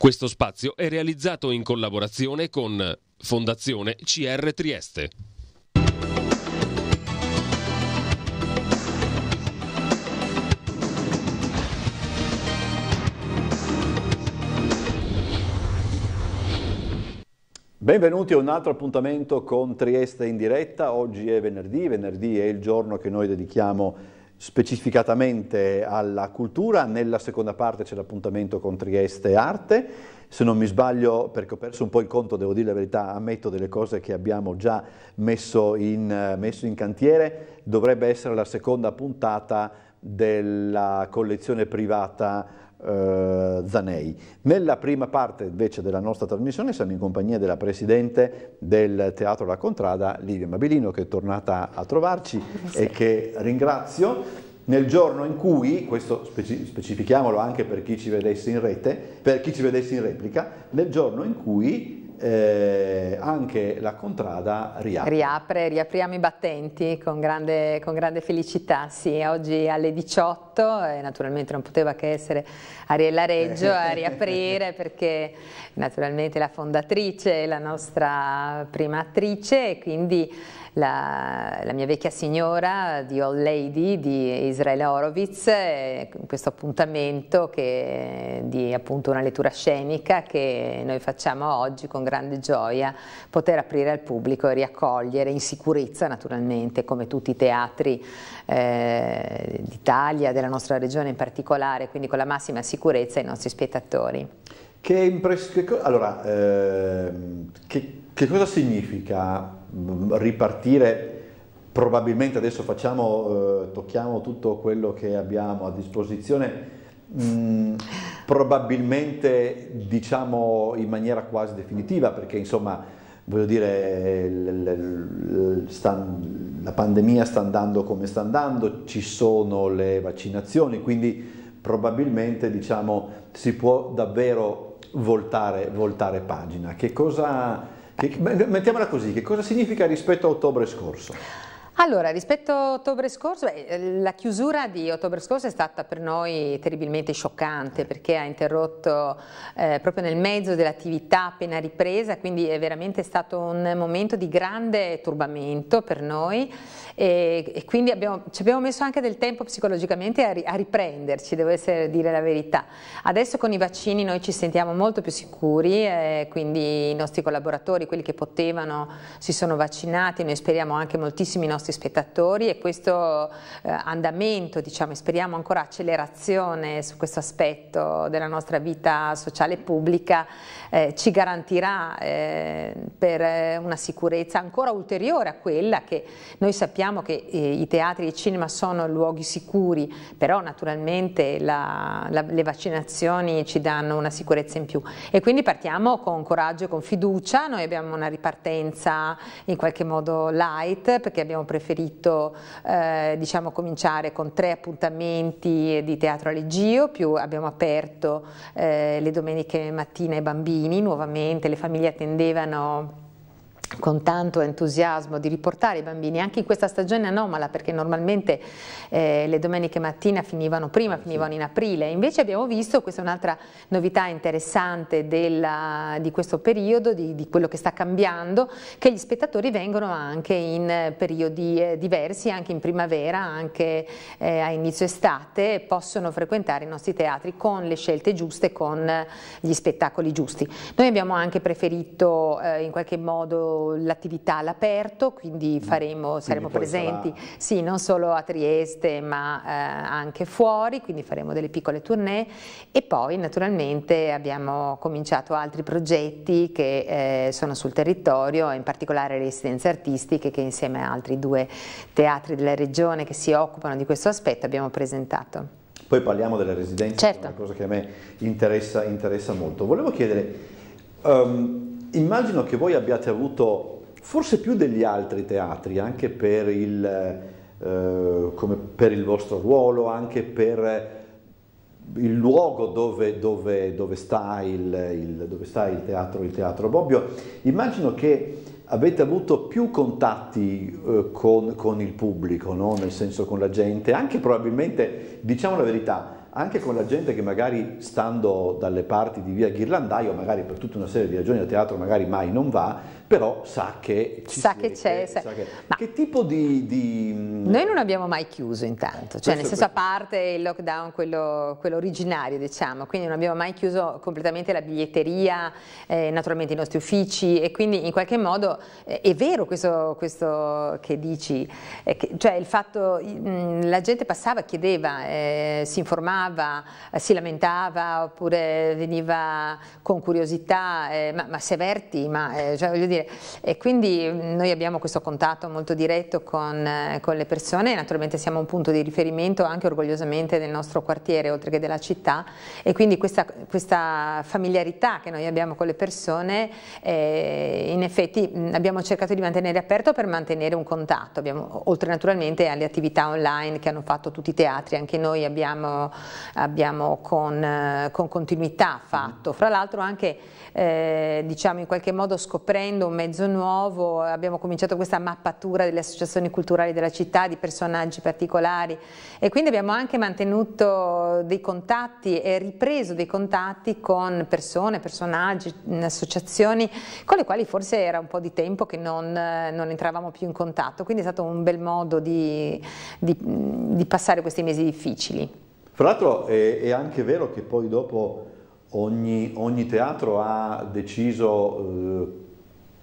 Questo spazio è realizzato in collaborazione con Fondazione CR Trieste. Benvenuti a un altro appuntamento con Trieste in diretta. Oggi è venerdì, venerdì è il giorno che noi dedichiamo specificatamente alla cultura, nella seconda parte c'è l'appuntamento con Trieste Arte, se non mi sbaglio, perché ho perso un po' il conto, devo dire la verità, ammetto delle cose che abbiamo già messo in, messo in cantiere, dovrebbe essere la seconda puntata della collezione privata eh, Zanei. Nella prima parte invece della nostra trasmissione siamo in compagnia della Presidente del Teatro La Contrada, Livia Mabilino, che è tornata a trovarci sì. e che ringrazio nel giorno in cui, questo specifichiamolo anche per chi ci vedesse in rete, per chi ci vedesse in replica, nel giorno in cui eh, anche la Contrada riapre. Riapre, riapriamo i battenti con grande, con grande felicità, sì, oggi alle 18 e eh, naturalmente non poteva che essere Ariella Reggio a riaprire perché naturalmente la fondatrice è la nostra prima attrice e quindi la, la mia vecchia signora di Old Lady di Israele Horowitz, eh, questo appuntamento che, di appunto una lettura scenica che noi facciamo oggi con grande gioia poter aprire al pubblico e riaccogliere in sicurezza naturalmente come tutti i teatri eh, d'Italia, della nostra regione in particolare, quindi con la massima sicurezza i nostri spettatori. Che, che, allora, eh, che, che cosa significa ripartire probabilmente adesso facciamo, eh, tocchiamo tutto quello che abbiamo a disposizione, mh, mm, probabilmente diciamo in maniera quasi definitiva, perché insomma, voglio dire, l, l, stan, la pandemia sta andando come sta andando, ci sono le vaccinazioni, quindi probabilmente diciamo, si può davvero voltare, voltare pagina. Che cosa che, mettiamola così, che cosa significa rispetto a ottobre scorso? Allora, rispetto a ottobre scorso, beh, la chiusura di ottobre scorso è stata per noi terribilmente scioccante perché ha interrotto eh, proprio nel mezzo dell'attività appena ripresa, quindi è veramente stato un momento di grande turbamento per noi e, e quindi abbiamo, ci abbiamo messo anche del tempo psicologicamente a, ri, a riprenderci, devo essere, dire la verità. Adesso con i vaccini noi ci sentiamo molto più sicuri, eh, quindi i nostri collaboratori, quelli che potevano, si sono vaccinati, noi speriamo anche moltissimi nostri spettatori e questo eh, andamento, diciamo, speriamo ancora accelerazione su questo aspetto della nostra vita sociale e pubblica eh, ci garantirà eh, per una sicurezza ancora ulteriore a quella che noi sappiamo sappiamo che eh, i teatri e i cinema sono luoghi sicuri, però naturalmente la, la, le vaccinazioni ci danno una sicurezza in più e quindi partiamo con coraggio e con fiducia, noi abbiamo una ripartenza in qualche modo light perché abbiamo preferito eh, diciamo, cominciare con tre appuntamenti di teatro a leggio, più abbiamo aperto eh, le domeniche mattina ai bambini nuovamente, le famiglie attendevano con tanto entusiasmo di riportare i bambini anche in questa stagione anomala perché normalmente eh, le domeniche mattina finivano prima, finivano in aprile invece abbiamo visto, questa è un'altra novità interessante della, di questo periodo, di, di, quello che sta cambiando che gli spettatori vengono anche in eh, periodi eh, diversi anche in primavera, anche eh, a inizio estate possono frequentare i nostri teatri con le scelte giuste con gli spettacoli giusti noi abbiamo anche preferito eh, in qualche modo l'attività all'aperto, quindi, mm. faremo, saremo presenti sarà... sì, non solo a Trieste ma eh, anche fuori, quindi faremo delle piccole tournée e poi naturalmente abbiamo cominciato altri progetti che eh, sono sul territorio, in particolare le residenze artistiche che insieme a altri due teatri della regione che si occupano di questo aspetto abbiamo presentato. Poi parliamo delle residenze, certo. che è una certo. cosa che a me interessa, interessa molto. Volevo chiedere... Um, immagino che voi abbiate avuto forse più degli altri teatri, anche per il, eh, per il vostro ruolo, anche per il luogo dove, dove, dove, sta, il, il, dove sta il, teatro, il teatro Bobbio. Immagino che avete avuto più contatti eh, con, con, il pubblico, no? nel senso con la gente, anche probabilmente, diciamo la verità, anche con la gente che magari stando dalle parti di via Ghirlandaio, magari per tutta una serie di ragioni a teatro magari mai non va, però sa che ci sa siete, che c'è. sa Che... ma che... tipo di, di, Noi non abbiamo mai chiuso intanto, cioè nel senso a parte il lockdown, quello, quello, originario diciamo, quindi non abbiamo mai chiuso completamente la biglietteria, eh, naturalmente i nostri uffici e quindi in qualche modo eh, è vero questo, questo che dici, eh, che, cioè il fatto mh, la gente passava, chiedeva, eh, si informava, eh, si lamentava oppure veniva con curiosità, eh, ma, ma se avverti, ma cioè, voglio dire dire. E quindi mm, noi abbiamo questo contatto molto diretto con, eh, con le persone naturalmente siamo un punto di riferimento anche orgogliosamente del nostro quartiere, oltre che della città. E quindi questa, questa familiarità che noi abbiamo con le persone, eh, in effetti mm, abbiamo cercato di mantenere aperto per mantenere un contatto. Abbiamo, oltre naturalmente alle attività online che hanno fatto tutti i teatri, anche noi abbiamo, abbiamo con, eh, con, continuità fatto. Fra l'altro anche eh, diciamo in qualche modo scoprendo un mezzo nuovo, abbiamo cominciato questa mappatura delle associazioni culturali della città, di personaggi particolari e quindi abbiamo anche mantenuto dei contatti e ripreso dei contatti con persone, personaggi, associazioni con le quali forse era un po' di tempo che non, eh, non entravamo più in contatto, quindi è stato un bel modo di, di, di passare questi mesi difficili. Fra l'altro è, è anche vero che poi dopo... Ogni, ogni, teatro ha deciso eh,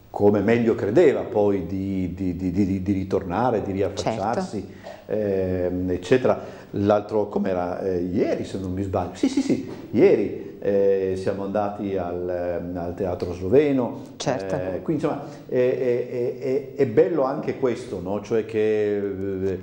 come meglio credeva poi di, di, di, di ritornare, di riaffacciarsi, certo. ehm, eccetera. L'altro, com'era? Eh, ieri se non mi sbaglio, sì sì sì, ieri eh, siamo andati al, ehm, al, teatro sloveno. Certo. Eh, quindi insomma è, è, è, è, bello anche questo, no? cioè che eh,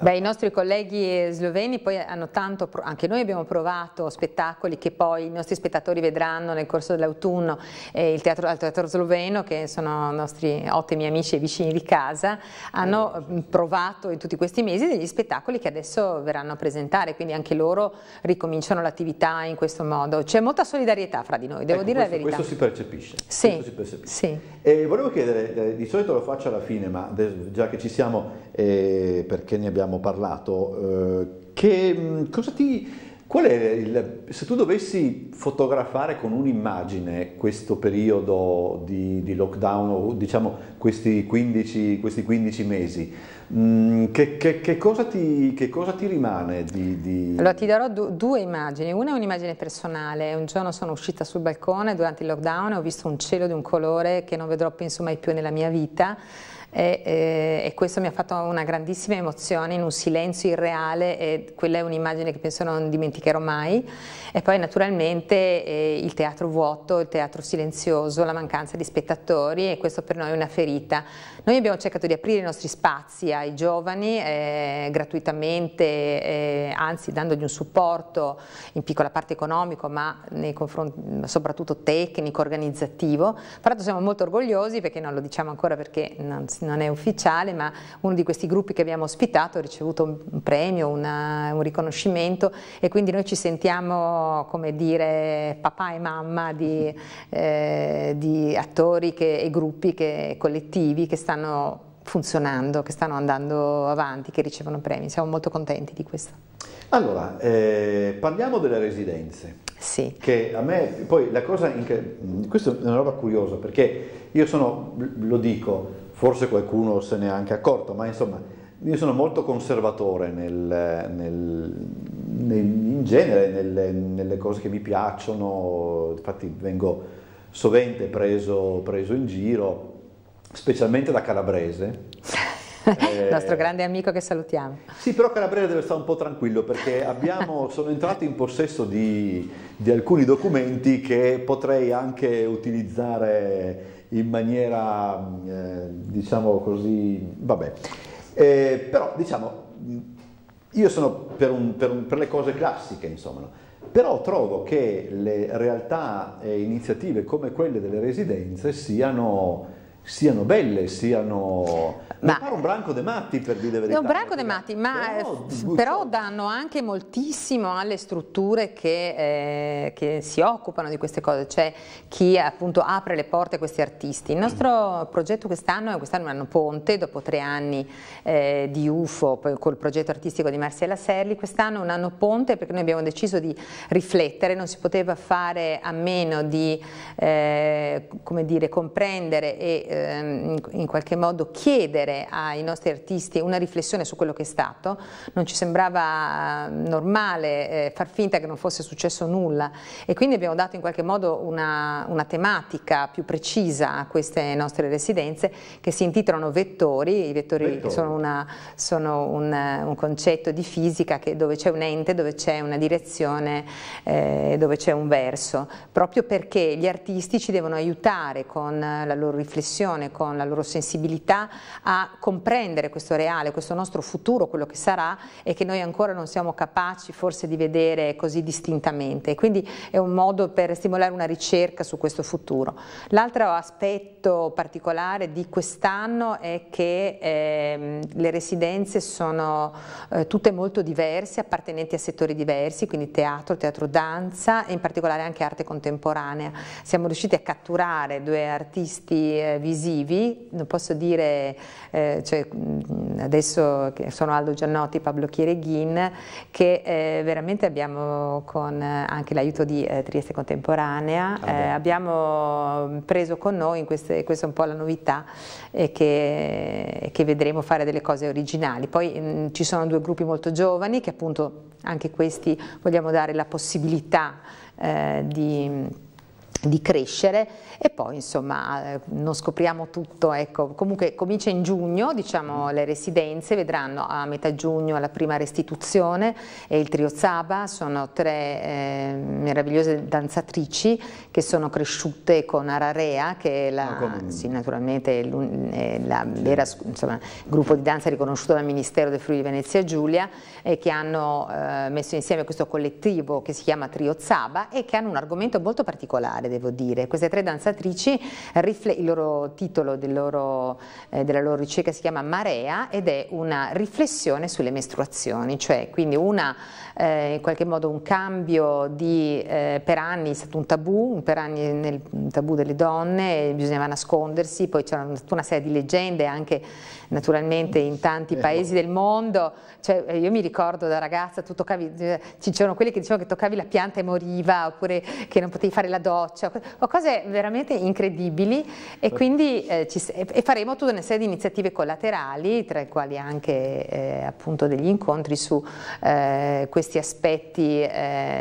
Beh, i nostri colleghi sloveni poi hanno tanto, anche noi abbiamo provato spettacoli che poi i nostri spettatori vedranno nel corso dell'autunno eh, teatro, al teatro sloveno, che sono nostri ottimi amici e vicini di casa, hanno mm, provato in tutti questi mesi degli spettacoli che adesso verranno a presentare, quindi anche loro ricominciano l'attività in questo modo. C'è molta solidarietà fra di noi, devo ecco, dire questo, la verità. Questo si percepisce. Sì. Si percepisce. sì. Eh, volevo chiedere, eh, di solito lo faccio alla fine, ma già che ci siamo eh, perché ne abbiamo parlato. Eh, che, mm, ti, il, se tu dovessi fotografare con un'immagine questo periodo di, di lockdown, o diciamo questi 15, questi 15 mesi, mm, che, che, che, cosa ti, che, cosa ti, rimane? Di, di... Allora ti darò du due immagini, una è un'immagine personale, un giorno sono uscita sul balcone durante il lockdown e ho visto un cielo di un colore che non vedrò penso mai più nella mia vita e, eh, e, questo mi ha fatto una grandissima emozione in un silenzio irreale e quella è un'immagine che penso non dimenticherò mai e poi naturalmente eh, il teatro vuoto, il teatro silenzioso, la mancanza di spettatori e questo per noi è una ferita noi abbiamo cercato di aprire i nostri spazi ai giovani eh, gratuitamente, eh, anzi dandogli un supporto in piccola parte economico, ma soprattutto tecnico, organizzativo. Tra l'altro siamo molto orgogliosi perché non lo diciamo ancora perché non, non, è ufficiale, ma uno di questi gruppi che abbiamo ospitato ha ricevuto un premio, una, un riconoscimento e quindi noi ci sentiamo come dire papà e mamma di, eh, di attori che, e gruppi che, collettivi che stanno stanno funzionando, che stanno andando avanti, che ricevono premi. Siamo molto contenti di questo. Allora, eh, parliamo delle residenze. Sì. Che a me, poi la cosa, questa è una roba curiosa perché io sono, lo dico, forse qualcuno se ne è anche accorto, ma insomma, io sono molto conservatore nel, nel, nel, in genere nelle, nelle, cose che mi piacciono, infatti vengo sovente preso, preso in giro, specialmente da Calabrese. Il eh, nostro grande amico che salutiamo. Sì, però Calabrese deve stare un po' tranquillo perché abbiamo, sono entrato in possesso di, di alcuni documenti che potrei anche utilizzare in maniera, mm, eh, diciamo così, vabbè. Eh, però diciamo, mm, io sono per, un, per, un, per le cose classiche, insomma. No? Però trovo che le realtà e iniziative come quelle delle residenze siano siano belle, siano... Ma non un branco de matti per dire la verità. È un branco de matti, ma però, eh, però, danno anche moltissimo alle strutture che, eh, che, si occupano di queste cose, cioè chi appunto apre le porte a questi artisti. Il nostro progetto quest'anno è quest'anno un anno ponte, dopo tre anni eh, di UFO col progetto artistico di Marcella Serli, quest'anno è un anno ponte perché noi abbiamo deciso di riflettere, non si poteva fare a meno di eh, dire, comprendere e Ehm, in qualche modo chiedere ai nostri artisti una riflessione su quello che è stato, non ci sembrava ehm, normale eh, far finta che non fosse successo nulla e quindi abbiamo dato in qualche modo una, una tematica più precisa a queste nostre residenze che si intitolano vettori, i vettori, vettori. sono, una, sono un, un, concetto di fisica che, dove c'è un ente, dove c'è una direzione, eh, dove c'è un verso, proprio perché gli artisti ci devono aiutare con la loro riflessione generazione con la loro sensibilità a comprendere questo reale, questo nostro futuro, quello che sarà e che noi ancora non siamo capaci forse di vedere così distintamente quindi è un modo per stimolare una ricerca su questo futuro. L'altro aspetto particolare di quest'anno è che eh, le residenze sono eh, tutte molto diverse, appartenenti a settori diversi, quindi teatro, teatro danza e in particolare anche arte contemporanea. Siamo riusciti a catturare due artisti eh, visivi, non posso dire, eh, cioè, mm, adesso sono Aldo Giannotti, Pablo Chireghin, che eh, veramente abbiamo con eh, anche l'aiuto di eh, Trieste Contemporanea, ah, eh, abbiamo preso con noi, queste, questa è un po' la novità, che, che, vedremo fare delle cose originali. Poi mh, mm, ci sono due gruppi molto giovani che appunto anche questi vogliamo dare la possibilità eh, di di crescere e poi insomma non scopriamo tutto, ecco. comunque comincia in giugno, diciamo le residenze vedranno a metà giugno la prima restituzione e il trio Zaba, sono tre eh, meravigliose danzatrici che sono cresciute con Ararea che è la, no, ah, sì, naturalmente la vera, insomma, gruppo di danza riconosciuto dal Ministero del Friuli Venezia Giulia e che hanno eh, messo insieme questo collettivo che si chiama Trio Zaba e che hanno un argomento molto particolare devo dire, queste tre danzatrici ricercatrici, il loro titolo del loro, eh, della loro ricerca si chiama Marea ed è una riflessione sulle mestruazioni, cioè quindi una, eh, in qualche modo un cambio di, eh, per anni è stato un tabù, per anni nel tabù delle donne, bisognava nascondersi, poi c'era tutta una serie di leggende anche naturalmente in tanti eh, paesi del mondo, cioè, eh, io mi ricordo da ragazza, tu toccavi, eh, ci c'erano quelli che dicevano che toccavi la pianta e moriva, oppure che non potevi fare la doccia, o cose veramente incredibili e quindi eh, ci, e faremo tutta una serie di iniziative collaterali, tra le quali anche eh, appunto degli incontri su eh, questi aspetti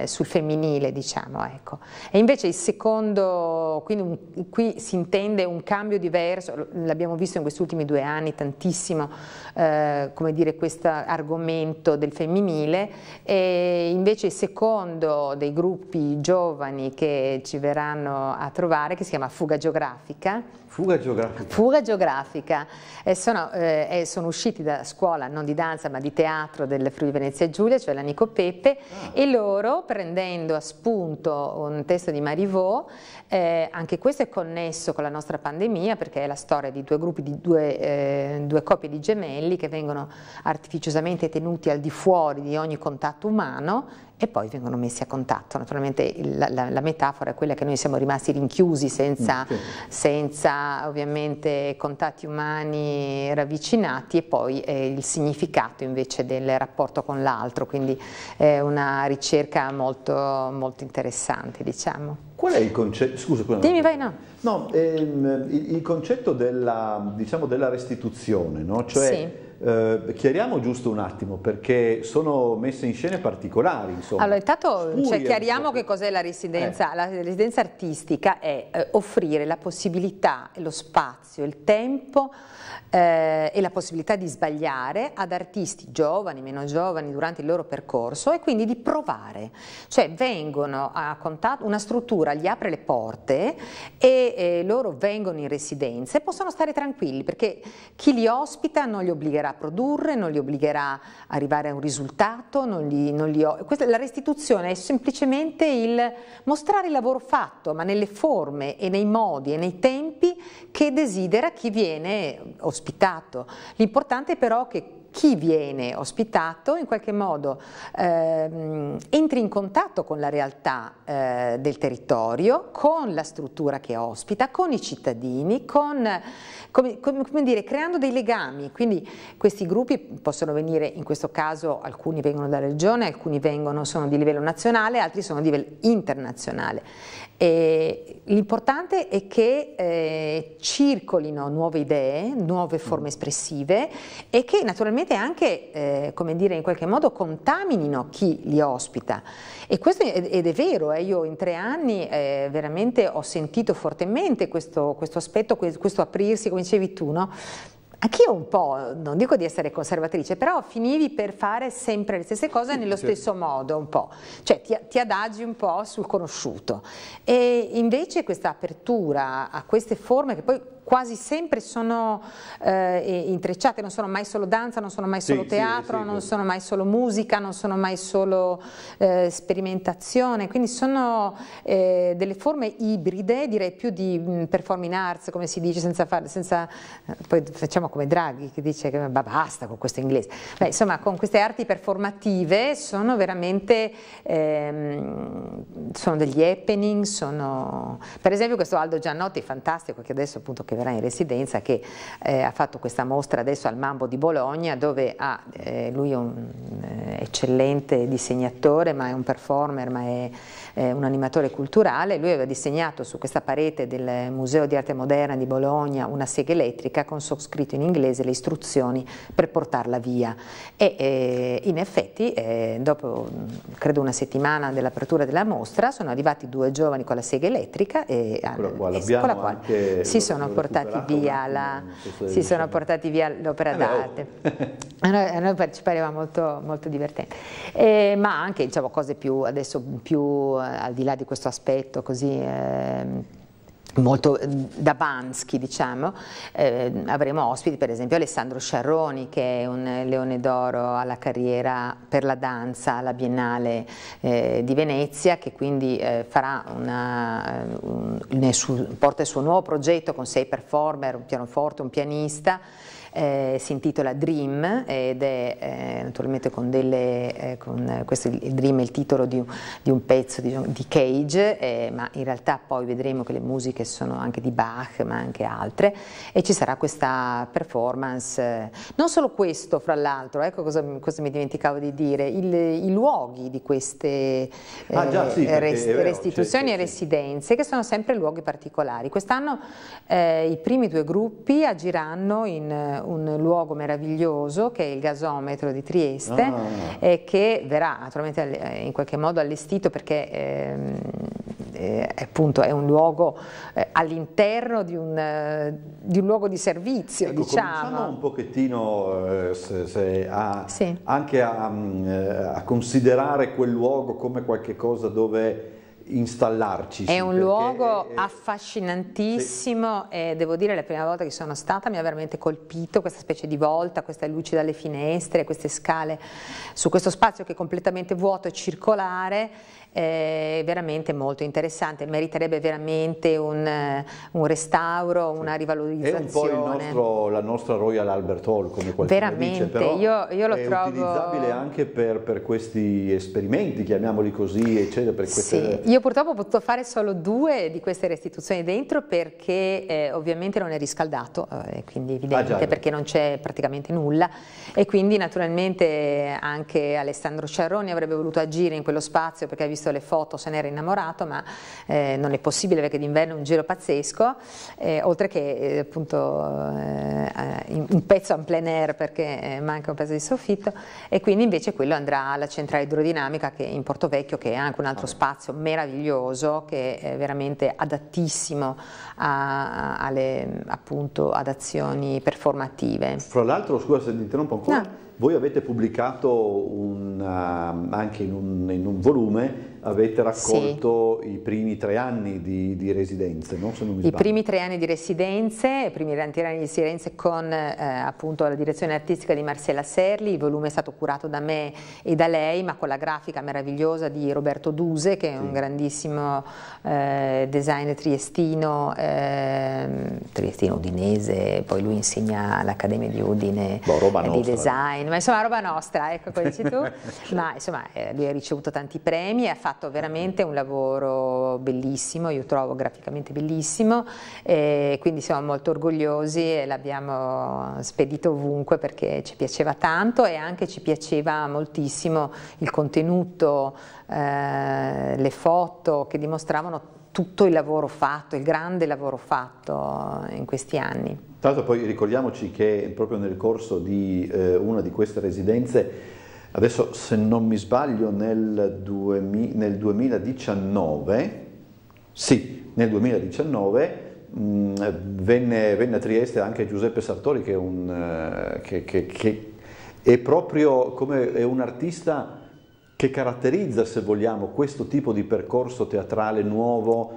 sul femminile, diciamo. Ecco. E invece il secondo, quindi un, qui si intende un cambio diverso, l'abbiamo visto in questi ultimi due anni tantissimo, tantissimo eh, dire, questo argomento del femminile e invece il secondo dei gruppi giovani che ci verranno a trovare che si chiama Fuga Geografica Fuga geografica. Fuga geografica. Eh, sono, eh, sono, usciti da scuola non di danza ma di teatro del Friuli Venezia Giulia, cioè la Nico Peppe, ah. e loro prendendo a spunto un testo di Marivaux, eh, anche questo è connesso con la nostra pandemia perché è la storia di due gruppi, di due, eh, due coppie di gemelli che vengono artificiosamente tenuti al di fuori di ogni contatto umano e poi vengono messi a contatto. Naturalmente la, la, la metafora è quella che noi siamo rimasti rinchiusi senza, mm, sì. senza ovviamente contatti umani ravvicinati e poi eh, il significato invece del rapporto con l'altro, quindi è una ricerca molto, molto interessante diciamo. Qual è il concetto? Scusa, Dimmi, vai no. No, ehm, il, il, concetto della, diciamo, della restituzione, no? Cioè, sì eh, chiariamo giusto un attimo perché sono messe in scene particolari. Insomma. Allora, intanto cioè, chiariamo che cos'è la residenza. Eh. La residenza artistica è eh, offrire la possibilità, lo spazio, il tempo eh, e la possibilità di sbagliare ad artisti giovani, meno giovani durante il loro percorso e quindi di provare, cioè vengono a contatto, una struttura gli apre le porte e eh, loro vengono in residenza e possono stare tranquilli perché chi li ospita non li obbligherà a produrre, non li obbligherà a arrivare a un risultato, non li, non li Questa, la restituzione è semplicemente il mostrare il lavoro fatto ma nelle forme e nei modi e nei tempi che desidera chi viene ospitato. L'importante però è che chi viene ospitato in qualche modo eh, entri in contatto con la realtà eh, del territorio, con la struttura che ospita, con i cittadini, con, come, come dire, creando dei legami. Quindi questi gruppi possono venire, in questo caso alcuni vengono dalla regione, alcuni vengono, sono di livello nazionale, altri sono di livello internazionale. L'importante è che eh, circolino nuove idee, nuove forme espressive e che naturalmente anche, eh, come dire, in qualche modo contaminino chi li ospita. E questo è, ed è vero, eh, io in tre anni eh, veramente ho sentito fortemente questo, questo aspetto, questo aprirsi, come dicevi tu, no? Anch'io un po', non dico di essere conservatrice, però finivi per fare sempre le stesse cose sì, nello certo. stesso modo un po', cioè ti, ti, adagi un po' sul conosciuto. E invece questa apertura a queste forme che poi quasi sempre sono eh, intrecciate, non sono mai solo danza, non sono mai solo sì, teatro, sì, sì, non sono mai solo musica, non sono mai solo eh, sperimentazione, quindi sono eh, delle forme ibride, direi più di mh, mm, performing arts, come si dice, senza fare, senza, eh, poi facciamo come Draghi che dice che bah, basta con questo inglese, Beh, insomma con queste arti performative sono veramente, ehm, sono degli happening, sono, per esempio questo Aldo Giannotti, fantastico, che adesso appunto che che verrà in residenza, che eh, ha fatto questa mostra adesso al Mambo di Bologna, dove ha, eh, lui è un eh, eccellente disegnatore, ma è un performer, ma è, è un animatore culturale, lui aveva disegnato su questa parete del Museo di Arte Moderna di Bologna una sega elettrica con sottoscritto in inglese le istruzioni per portarla via e eh, in effetti eh, dopo credo una settimana dell'apertura della mostra sono arrivati due giovani con la sega elettrica e, con la eh, quale, e, con la quale si sono portati via l'opera sì, oh. d'arte. A eh, noi, a noi parteciperemo molto, molto divertente. Eh, ma anche diciamo, cose più, adesso più eh, al di là di questo aspetto così... Eh, molto eh, da Banschi diciamo, eh, avremo ospiti per esempio Alessandro Sciarroni che è un leone d'oro alla carriera per la danza alla Biennale eh, di Venezia che quindi eh, una, un, suo, porta il suo nuovo progetto con sei performer, un pianoforte, un pianista eh, si intitola Dream ed è eh, naturalmente con delle, eh, con, questo il Dream è il titolo di, di un pezzo di, diciamo, di Cage, eh, ma in realtà poi vedremo che le musiche sono anche di Bach ma anche altre e ci sarà questa performance, eh, non solo questo fra l'altro, ecco cosa, cosa, mi dimenticavo di dire, il, i luoghi di queste ah, già, sì, rest, vero, restituzioni cioè, e residenze sì. che sono sempre luoghi particolari. Quest'anno eh, i primi due gruppi agiranno in un luogo meraviglioso che è il gasometro di Trieste ah. e che verrà naturalmente eh, in qualche modo allestito perché ehm, eh, appunto è un luogo eh, all'interno di, eh, di, un luogo di servizio. Ecco, diciamo. un pochettino eh, se, se a, sì. anche a, mm, eh, a, considerare quel luogo come qualcosa dove installarci. È un luogo è, è... affascinantissimo sì. e devo dire la prima volta che sono stata mi ha veramente colpito questa specie di volta, queste luci dalle finestre, queste scale su questo spazio che è completamente vuoto e circolare eh, veramente molto interessante, meriterebbe veramente un, eh, un restauro, una rivalorizzazione. È un po' nostro, la nostra Royal Albert Hall come qualcuno veramente, dice, io, io, lo è trovo... utilizzabile anche per, per, questi esperimenti, chiamiamoli così, eccetera. Per queste... sì. Io purtroppo ho potuto fare solo due di queste restituzioni dentro perché eh, ovviamente non è riscaldato, eh, quindi ah, evidente ah, già, perché non c'è praticamente nulla e quindi naturalmente anche Alessandro Cerroni avrebbe voluto agire in quello spazio perché ha visto visto le foto, se n'era innamorato, ma eh, non è possibile perché d'inverno è un giro pazzesco, eh, oltre che eh, appunto eh, un pezzo en plein air perché eh, manca un pezzo di soffitto e quindi invece quello andrà alla centrale idrodinamica che in Porto Vecchio che è anche un altro spazio meraviglioso che è veramente adattissimo a, alle appunto ad azioni performative. Fra l'altro, scusa se ti interrompo ancora, no. Voi avete pubblicato un, eh, anche in un, in un, volume, avete raccolto sì. i primi tre anni di, di residenze, no? I primi tre anni di residenze, i primi tre anni di residenze con eh, appunto la direzione artistica di Marcella Serli, il volume è stato curato da me e da lei, ma con la grafica meravigliosa di Roberto Duse, che è sì. un grandissimo eh, designer triestino, eh, triestino udinese, poi lui insegna all'Accademia di Udine boh, di nostra, design online, ma insomma roba nostra, ecco come dici tu, ma insomma eh, lui ha ricevuto tanti premi, ha fatto veramente un lavoro bellissimo, io trovo graficamente bellissimo, e quindi siamo molto orgogliosi e l'abbiamo spedito ovunque perché ci piaceva tanto e anche ci piaceva moltissimo il contenuto, eh, le foto che dimostravano tutto il lavoro fatto, il grande lavoro fatto eh, in questi anni. Tra l'altro poi ricordiamoci che proprio nel corso di eh, una di queste residenze Adesso se non mi sbaglio nel, 2000, nel 2019, sì, nel 2019 mh, venne, venne, a Trieste anche Giuseppe Sartori che è, un, eh, che, che, che è proprio come è un artista che caratterizza, se vogliamo, questo tipo di percorso teatrale nuovo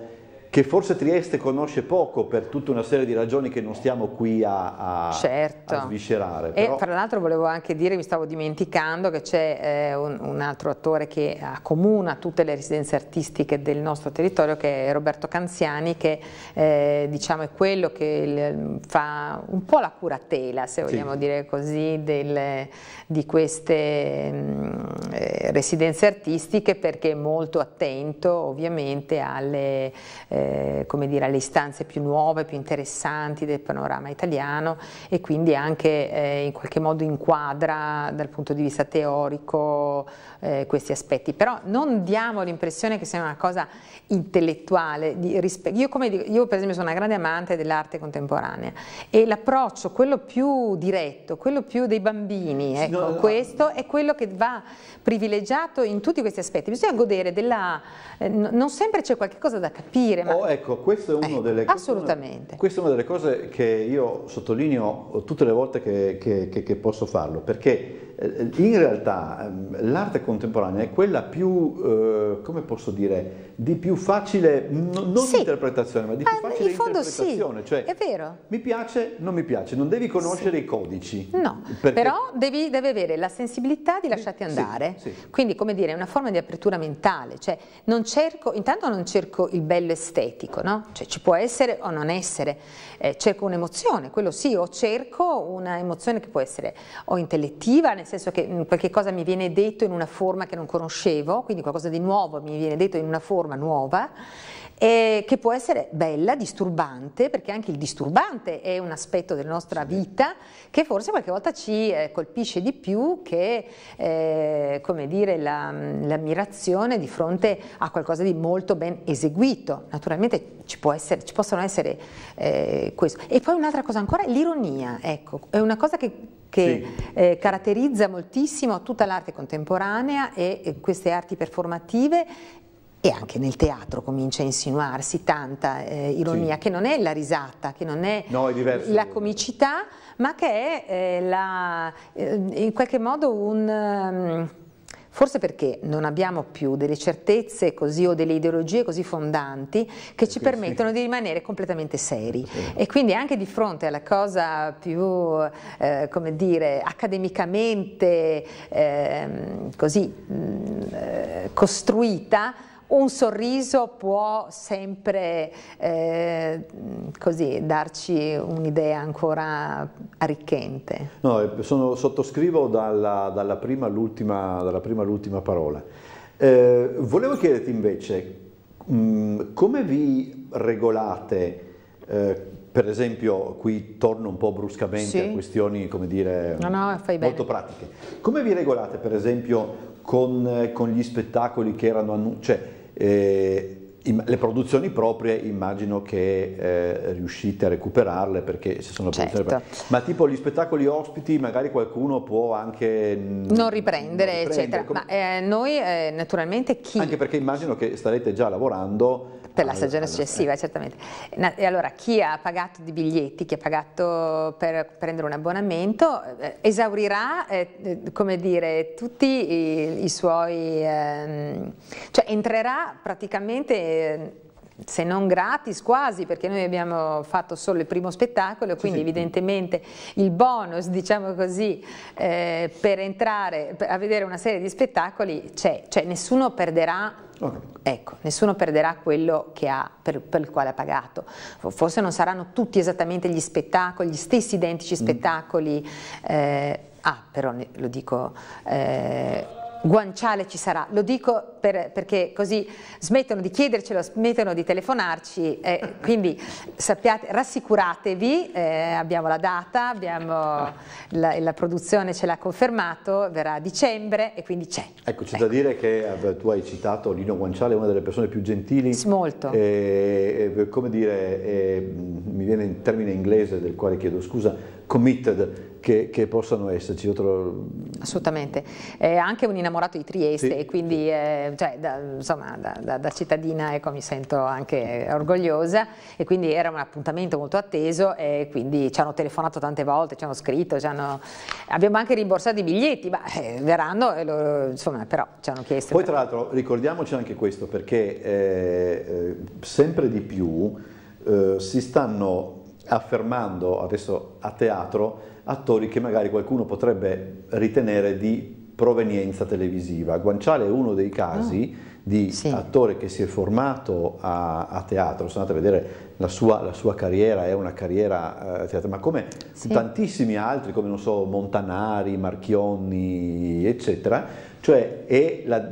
che forse Trieste conosce poco per tutta una serie di ragioni che non stiamo qui a, a, certo. a sviscerare. Però... E fra l'altro volevo anche dire, mi stavo dimenticando, che c'è eh, un, un, altro attore che accomuna tutte le residenze artistiche del nostro territorio, che è Roberto Canziani, che eh, diciamo è quello che fa un po' la curatela, se vogliamo sì. dire così, del, di queste mh, mm, eh, residenze artistiche, perché è molto attento ovviamente alle eh, eh, come dire, alle istanze più nuove, più interessanti del panorama italiano e quindi anche eh, in qualche modo inquadra dal punto di vista teorico eh, questi aspetti. Però non diamo l'impressione che sia una cosa intellettuale. Di, io, come dico, io per esempio sono una grande amante dell'arte contemporanea e l'approccio, quello più diretto, quello più dei bambini, ecco, no, no, questo è quello che va privilegiato in tutti questi aspetti. Bisogna godere della... Eh, non sempre c'è qualcosa da capire, problema. Oh, ecco, questa è, eh, delle, questa è, una delle cose che io sottolineo tutte le volte che, che, che, che posso farlo, perché eh, in realtà ehm, l'arte contemporanea è quella più, eh, come posso dire, di più facile, non sì. interpretazione, ma di più eh, facile in fondo interpretazione. Sì. Cioè, è vero. Mi piace, non mi piace, non devi conoscere sì. i codici. No, però devi, devi, avere la sensibilità di lasciarti andare. Sì, Quindi, come dire, è una forma di apertura mentale. Cioè, non cerco, intanto non cerco il bello estetico, no? Cioè, ci può essere o non essere. Eh, cerco un'emozione, quello sì, o cerco un'emozione che può essere o intellettiva, nel nel senso che mm, qualche cosa mi viene detto in una forma che non conoscevo, quindi qualcosa di nuovo mi viene detto in una forma nuova, eh, che può essere bella, disturbante, perché anche il disturbante è un aspetto della nostra vita che forse qualche volta ci eh, colpisce di più che eh, come dire, la, mm, l'ammirazione di fronte a qualcosa di molto ben eseguito. Naturalmente ci, essere, ci possono essere eh, questo. E poi un'altra cosa ancora, l'ironia, ecco, è una cosa che che sì. eh, caratterizza moltissimo tutta l'arte contemporanea e, e queste arti performative e anche nel teatro comincia a insinuarsi tanta eh, ironia, sì. che non è la risata, che non è, no, è la comicità, ma che è eh, la, eh, in qualche modo un... Um, Forse perché non abbiamo più delle certezze così, o delle ideologie così fondanti che ci permettono di rimanere completamente seri. E quindi anche di fronte alla cosa più, eh, come dire, accademicamente ehm, mm, eh, così mh, costruita, un sorriso può sempre eh, così, darci un'idea ancora arricchente. No, eh, sono, sottoscrivo dalla, dalla prima all'ultima parola. Eh, volevo chiederti invece mh, mm, come vi regolate eh, per esempio, qui torno un po' bruscamente sì. a questioni, come dire, no, no, molto pratiche. Come vi regolate, per esempio, con, eh, con gli spettacoli che erano annunciati? Cioè, eh, le produzioni proprie immagino che eh, riuscite a recuperarle perché se sono certo. produzioni proprie. Ma tipo gli spettacoli ospiti magari qualcuno può anche... Non riprendere, non riprendere eccetera. Come... Ma eh, noi eh, naturalmente chi... Anche perché immagino che starete già lavorando per la ah, stagione successiva, eh. certamente. E allora chi ha pagato di biglietti, chi ha pagato per prendere un abbonamento, eh, esaurirà, eh, come dire, tutti i, i suoi, ehm, cioè entrerà praticamente eh, se non gratis quasi perché noi abbiamo fatto solo il primo spettacolo quindi sì, sì. evidentemente il bonus diciamo così eh, per entrare per, a vedere una serie di spettacoli c'è cioè nessuno perderà okay. Oh. ecco nessuno perderà quello ha, per, per, il quale ha pagato forse non saranno tutti esattamente gli spettacoli gli stessi identici mm. spettacoli mm. eh, ah però ne, lo dico eh, guanciale ci sarà, lo dico per, perché così smettono di chiedercelo, smettono di telefonarci, eh, quindi sappiate, rassicuratevi, eh, abbiamo la data, abbiamo la, la, produzione ce l'ha confermato, verrà a dicembre e quindi c'è. Ecco, c'è ecco. da dire che eh, tu hai citato Lino Guanciale, una delle persone più gentili, Molto. E, eh, eh, come dire, e, mi viene il termine inglese del quale chiedo scusa, committed che, che, possano esserci. Trovo... Assolutamente, è anche un innamorato di Trieste sì. e quindi eh, cioè, da, insomma, da, da, da cittadina ecco, mi sento anche orgogliosa e quindi era un appuntamento molto atteso e quindi ci hanno telefonato tante volte, ci hanno scritto, ci hanno... abbiamo anche rimborsato i biglietti, ma eh, verranno, lo, insomma, però ci hanno chiesto. Poi tra l'altro ricordiamoci anche questo perché eh, eh sempre di più eh, si stanno affermando adesso a teatro attori che magari qualcuno potrebbe ritenere di provenienza televisiva. Guanciale è uno dei casi oh, di sì. attore che si è formato a, a teatro, sono andato a vedere la sua, la sua, carriera, è una carriera eh, teatro, ma come sì. tantissimi altri, come non so, Montanari, Marchionni, eccetera, cioè è la,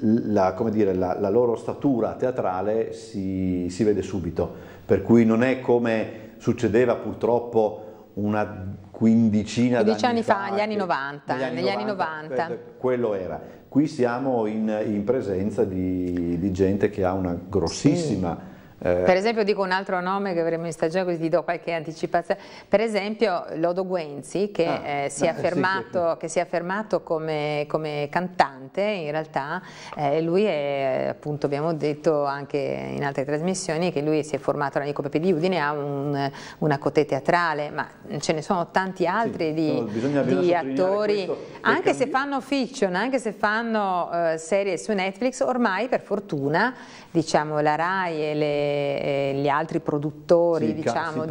la, dire, la loro statura teatrale si, si vede subito, per cui non è come succedeva purtroppo una quindicina 15 anni fa, fa, gli anni 90, negli anni, negli 90, anni 90. Eh, quello era. Qui siamo in, in presenza di, di, gente che ha una grossissima... Sì eh. Per esempio dico un altro nome che avremo in stagione così ti do qualche anticipazione, per esempio Lodo Guenzi che, ah, eh, si, è affermato, eh, sì, sì. che si è affermato come, come cantante in realtà, eh, lui è appunto abbiamo detto anche in altre trasmissioni che lui si è formato all'amico Pepe di Udine, ha un, una cote teatrale, ma ce ne sono tanti altri sì, di, no, di attori, questo, anche se fanno fiction, anche se fanno eh, serie su Netflix, ormai per fortuna diciamo la RAI e le eh, gli altri produttori sì, diciamo, di,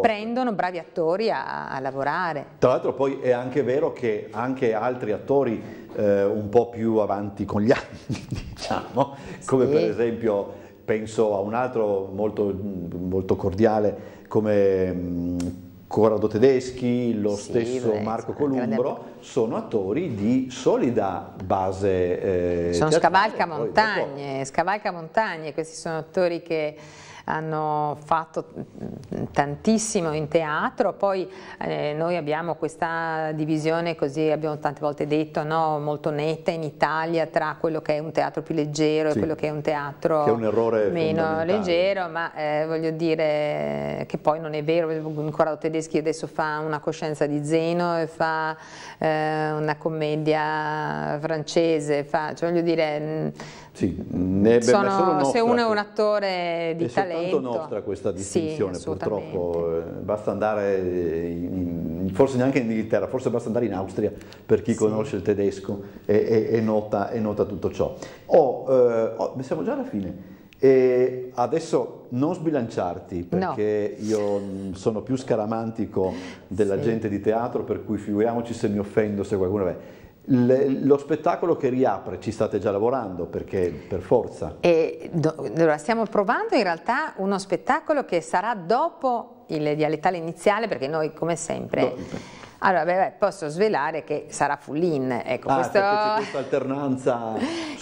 prendono... bravi attori a, a lavorare. Tra l'altro poi è anche vero che anche altri attori eh, un po' più avanti con gli anni, diciamo, come sì. per esempio penso a un altro molto, molto cordiale come mm, Corrado Tedeschi, lo sì, stesso beh, Marco Columbro, sono attori di solida base. Eh, sono teatrale, scavalcamontagne, poi, scavalcamontagne, questi sono attori che hanno fatto tantissimo in teatro, poi eh, noi abbiamo questa divisione, così abbiamo tante volte detto, no, molto netta in Italia tra quello che è un teatro più leggero sì, e quello che è un teatro un meno leggero, ma eh, voglio dire che poi non è vero, un Corrado Tedeschi adesso fa una coscienza di Zeno e fa eh, una commedia francese, fa, cioè voglio dire sì, ne Sono, solo nostra, se uno è un attore di è talento. È nostra questa distinzione, sì, purtroppo. Eh, basta andare, eh, in, forse neanche in Inghilterra, forse basta andare in Austria per chi sì. conosce il tedesco e, e, e, nota, e nota, tutto ciò. Oh, eh, oh, siamo già alla fine. E adesso non sbilanciarti perché no. io sono più scaramantico della sì. gente di teatro per cui figuriamoci se mi offendo se qualcuno è lo spettacolo che riapre, ci state già lavorando perché per forza. E, do, allora, stiamo provando in realtà uno spettacolo che sarà dopo il dialettale iniziale perché noi come sempre... Do allora, beh, beh, posso svelare che sarà full in, ecco, ah, questo... questa alternanza...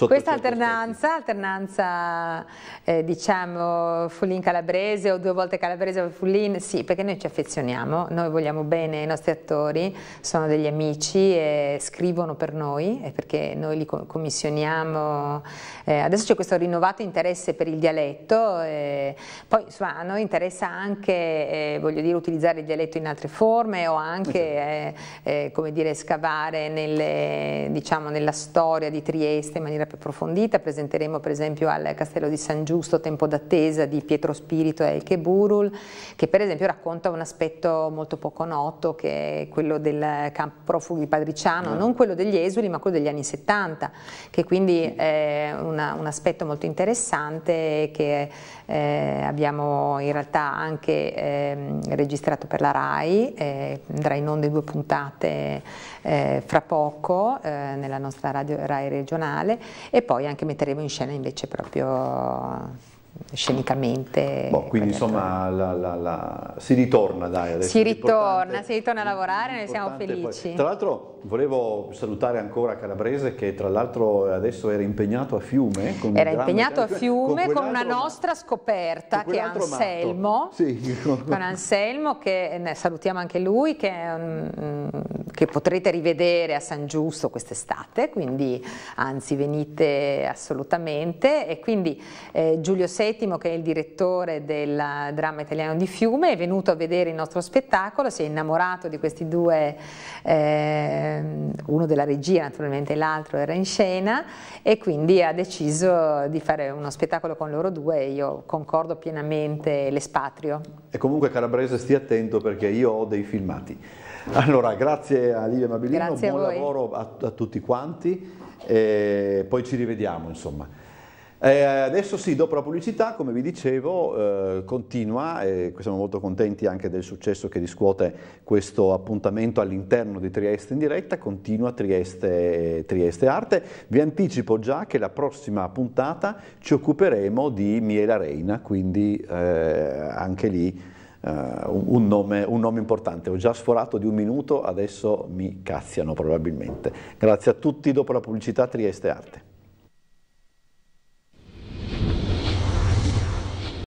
questa alternanza, alternanza eh, diciamo full in calabrese o due volte calabrese o full in, sì, perché noi ci affezioniamo, noi vogliamo bene i nostri attori, sono degli amici e scrivono per noi, perché noi li commissioniamo, eh, adesso c'è questo rinnovato interesse per il dialetto, eh, poi insomma a noi interessa anche, eh, voglio dire, utilizzare il dialetto in altre forme o anche esatto eh, come dire, scavare nelle, diciamo, nella storia di Trieste in maniera più approfondita, presenteremo per esempio al Castello di San Giusto Tempo d'attesa di Pietro Spirito e Elke Burul, che per esempio racconta un aspetto molto poco noto che è quello del campo profughi padriciano, mm. non quello degli esuli ma quello degli anni 70, che quindi è una, un aspetto molto interessante che eh, abbiamo in realtà anche ehm, registrato per la RAI, eh, andrà in onda in due due puntate eh, fra poco eh, nella nostra radio RAI regionale e poi anche metteremo in scena invece proprio scenicamente. Boh, quindi insomma la, la, la, si ritorna dai adesso. Si ritorna, si ritorna a lavorare, ne siamo felici. Poi. Tra l'altro volevo salutare ancora Calabrese che tra l'altro adesso era impegnato a Fiume. era impegnato a Fiume con, con una nostra scoperta che è Anselmo, sì. con Anselmo che salutiamo anche lui che, mm, che potrete rivedere a San Giusto quest'estate, quindi anzi venite assolutamente e quindi eh, Giulio Serrano Settimo, che è il direttore del dramma italiano di Fiume, è venuto a vedere il nostro spettacolo, si è innamorato di questi due, eh, uno della regia naturalmente, l'altro era in scena e quindi ha deciso di fare uno spettacolo con loro due e io concordo pienamente l'espatrio. E comunque Calabrese stia attento perché io ho dei filmati. Allora, grazie a Livia Mabilino, grazie buon a lavoro a, a, tutti quanti e poi ci rivediamo insomma. Eh, adesso sì, dopo la pubblicità, come vi dicevo, eh, continua e siamo molto contenti anche del successo che riscuote questo appuntamento all'interno di Trieste in diretta, continua Trieste, Trieste Arte. Vi anticipo già che la prossima puntata ci occuperemo di Miela Reina, quindi eh, anche lì eh, un nome, un nome importante. Ho già sforato di un minuto, adesso mi cazziano probabilmente. Grazie a tutti, dopo la pubblicità Trieste Arte.